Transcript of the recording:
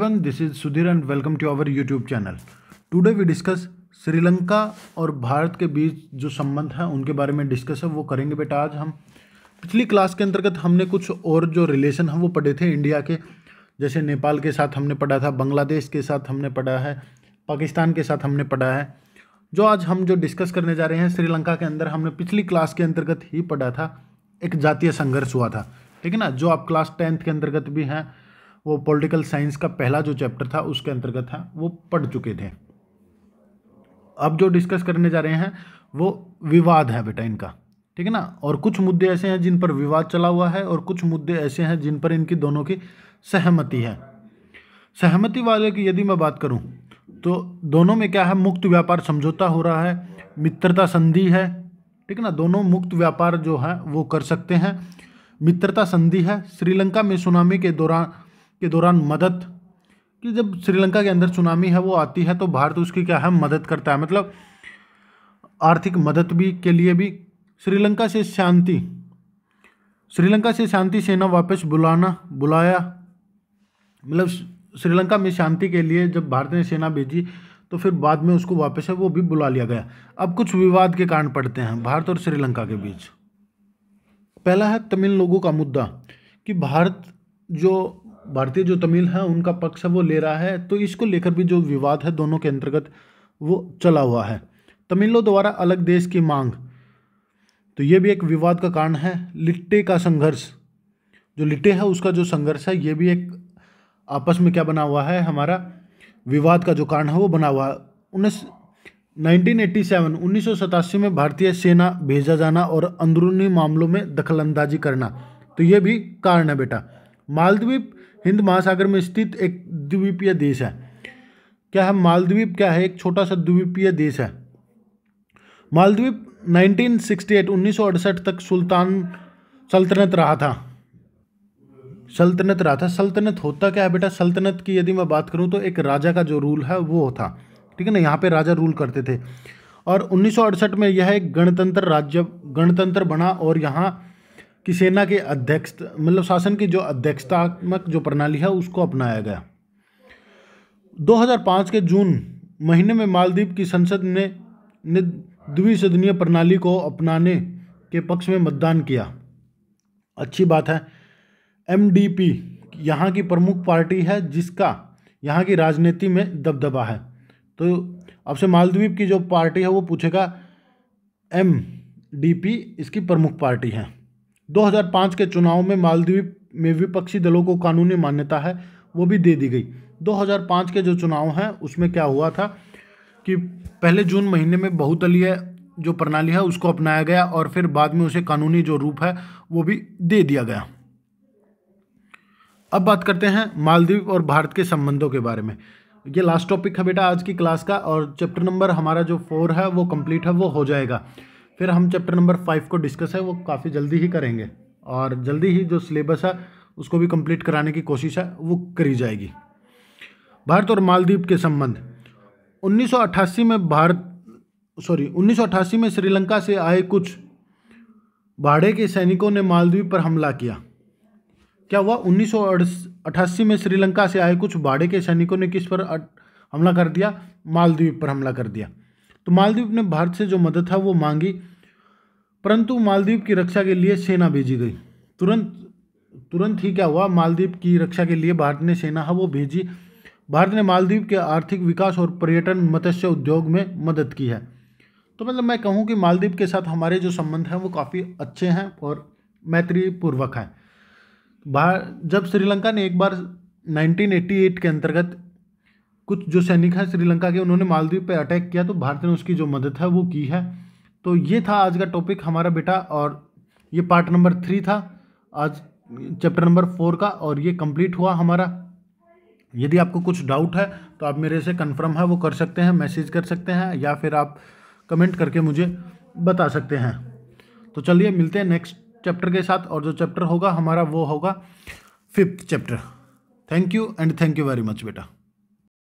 everyone this is sudhir and welcome to our youtube channel today we discuss Sri Lanka और भारत के बीच जो संबंध है उनके बारे में डिस्कस है वो करेंगे बेटा आज हम पिछली क्लास के अंतर्गत हमने कुछ और जो रिलेशन है वो पढ़े थे इंडिया के जैसे नेपाल के साथ हमने पढ़ा था बांग्लादेश के साथ हमने पढ़ा है पाकिस्तान के साथ हमने पढ़ा है जो आज हम जो डिस्कस करने जा रहे हैं श्रीलंका के अंदर हमने पिछली क्लास के अंतर्गत ही पढ़ा था एक जातीय संघर्ष हुआ था ठीक है ना जो आप क्लास टेंथ के अंतर्गत भी हैं वो पॉलिटिकल साइंस का पहला जो चैप्टर था उसके अंतर्गत था वो पढ़ चुके थे अब जो डिस्कस करने जा रहे हैं वो विवाद है बेटा इनका ठीक है ना और कुछ मुद्दे ऐसे हैं जिन पर विवाद चला हुआ है और कुछ मुद्दे ऐसे हैं जिन पर इनकी दोनों की सहमति है सहमति वाले की यदि मैं बात करूं तो दोनों में क्या है मुक्त व्यापार समझौता हो रहा है मित्रता संधि है ठीक है ना दोनों मुक्त व्यापार जो है वो कर सकते हैं मित्रता संधि है श्रीलंका में सुनामी के दौरान के दौरान मदद कि जब श्रीलंका के अंदर सुनामी है वो आती है तो भारत उसकी क्या है मदद करता है मतलब आर्थिक मदद भी के लिए भी श्रीलंका से शांति श्रीलंका से शांति सेना वापस बुलाना बुलाया मतलब श्रीलंका में शांति के लिए जब भारत ने सेना भेजी तो फिर बाद में उसको वापस है वो भी बुला लिया गया अब कुछ विवाद के कारण पड़ते हैं भारत और श्रीलंका के बीच पहला है तमिल लोगों का मुद्दा कि भारत जो भारतीय जो तमिल है उनका पक्ष है वो ले रहा है तो इसको लेकर भी जो विवाद है दोनों के अंतर्गत वो चला हुआ है तमिलों द्वारा अलग देश की मांग तो ये भी एक विवाद का कारण है लिट्टे का संघर्ष जो लिट्टे है उसका जो संघर्ष है ये भी एक आपस में क्या बना हुआ है हमारा विवाद का जो कारण है वो बना हुआ है उन्नीस 1987 1987 में भारतीय सेना भेजा जाना और अंदरूनी मामलों में दखलंदाजी करना तो ये भी कारण है बेटा मालद्वीप हिंद महासागर में स्थित एक द्वीपीय देश है क्या है मालद्वीप क्या है एक छोटा सा द्वीपीय देश है मालद्वीप 1968 1968 तक सुल्तान सल्तनत रहा था सल्तनत रहा था सल्तनत होता क्या है बेटा सल्तनत की यदि मैं बात करूँ तो एक राजा का जो रूल है वो था ठीक है ना यहाँ पे राजा रूल करते थे और उन्नीस में यह एक गणतंत्र राज्य गणतंत्र बना और यहाँ कि सेना के अध्यक्ष मतलब शासन की जो अध्यक्षतात्मक जो प्रणाली है उसको अपनाया गया 2005 के जून महीने में मालदीव की संसद ने, द्विसदनीय प्रणाली को अपनाने के पक्ष में मतदान किया अच्छी बात है पी यहाँ की प्रमुख पार्टी है जिसका यहाँ की राजनीति में दबदबा है तो आपसे मालदीव की जो पार्टी है वो पूछेगा एम डी पी इसकी प्रमुख पार्टी है 2005 के चुनाव में मालदीव में विपक्षी दलों को कानूनी मान्यता है वो भी दे दी गई 2005 के जो चुनाव हैं उसमें क्या हुआ था कि पहले जून महीने में बहुतलीय जो प्रणाली है उसको अपनाया गया और फिर बाद में उसे कानूनी जो रूप है वो भी दे दिया गया अब बात करते हैं मालदीव और भारत के संबंधों के बारे में ये लास्ट टॉपिक है बेटा आज की क्लास का और चैप्टर नंबर हमारा जो फोर है वो कंप्लीट है वो हो जाएगा फिर हम चैप्टर नंबर फाइव को डिस्कस है वो काफ़ी जल्दी ही करेंगे और जल्दी ही जो सिलेबस है उसको भी कंप्लीट कराने की कोशिश है वो करी जाएगी भारत और मालदीप के संबंध 1988 में भारत सॉरी 1988 में श्रीलंका से आए कुछ भाड़े के सैनिकों ने मालदीप पर हमला किया क्या हुआ उन्नीस में श्रीलंका से आए कुछ भाड़े के सैनिकों ने किस पर हमला कर दिया मालदीप पर हमला कर दिया तो मालदीव ने भारत से जो मदद था वो मांगी परंतु मालदीव की रक्षा के लिए सेना भेजी गई तुरंत तुरंत ही क्या हुआ मालदीव की रक्षा के लिए भारत ने सेना है वो भेजी भारत ने मालदीव के आर्थिक विकास और पर्यटन मत्स्य उद्योग में मदद की है तो मतलब मैं कहूँ कि मालदीव के साथ हमारे जो संबंध हैं वो काफ़ी अच्छे हैं और मैत्रीपूर्वक हैं जब श्रीलंका ने एक बार 1988 के अंतर्गत कुछ जो सैनिक हैं श्रीलंका के उन्होंने मालदीव पर अटैक किया तो भारत ने उसकी जो मदद है वो की है तो ये था आज का टॉपिक हमारा बेटा और ये पार्ट नंबर थ्री था आज चैप्टर नंबर फोर का और ये कंप्लीट हुआ हमारा यदि आपको कुछ डाउट है तो आप मेरे से कंफर्म है वो कर सकते हैं मैसेज कर सकते हैं या फिर आप कमेंट करके मुझे बता सकते हैं तो चलिए मिलते हैं नेक्स्ट चैप्टर के साथ और जो चैप्टर होगा हमारा वो होगा fifth chapter thank you and thank you very much बेटा